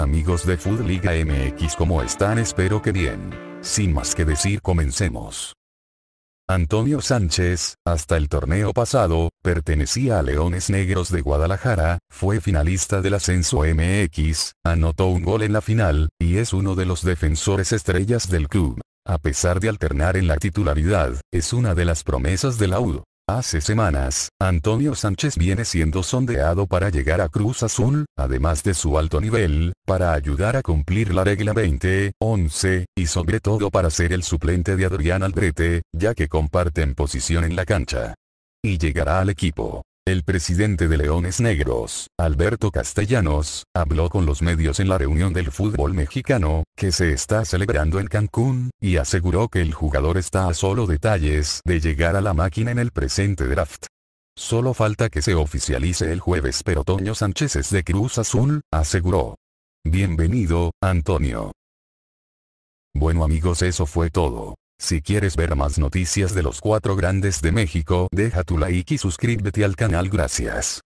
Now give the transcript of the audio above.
amigos de Food Liga MX, ¿cómo están? Espero que bien. Sin más que decir, comencemos. Antonio Sánchez, hasta el torneo pasado, pertenecía a Leones Negros de Guadalajara, fue finalista del ascenso MX, anotó un gol en la final, y es uno de los defensores estrellas del club. A pesar de alternar en la titularidad, es una de las promesas de la U. Hace semanas, Antonio Sánchez viene siendo sondeado para llegar a Cruz Azul, además de su alto nivel, para ayudar a cumplir la regla 20, 11, y sobre todo para ser el suplente de Adrián Albrete, ya que comparten posición en la cancha. Y llegará al equipo. El presidente de Leones Negros, Alberto Castellanos, habló con los medios en la reunión del fútbol mexicano, que se está celebrando en Cancún, y aseguró que el jugador está a solo detalles de llegar a la máquina en el presente draft. Solo falta que se oficialice el jueves pero Toño Sánchez es de Cruz Azul, aseguró. Bienvenido, Antonio. Bueno amigos eso fue todo. Si quieres ver más noticias de los cuatro grandes de México, deja tu like y suscríbete al canal. Gracias.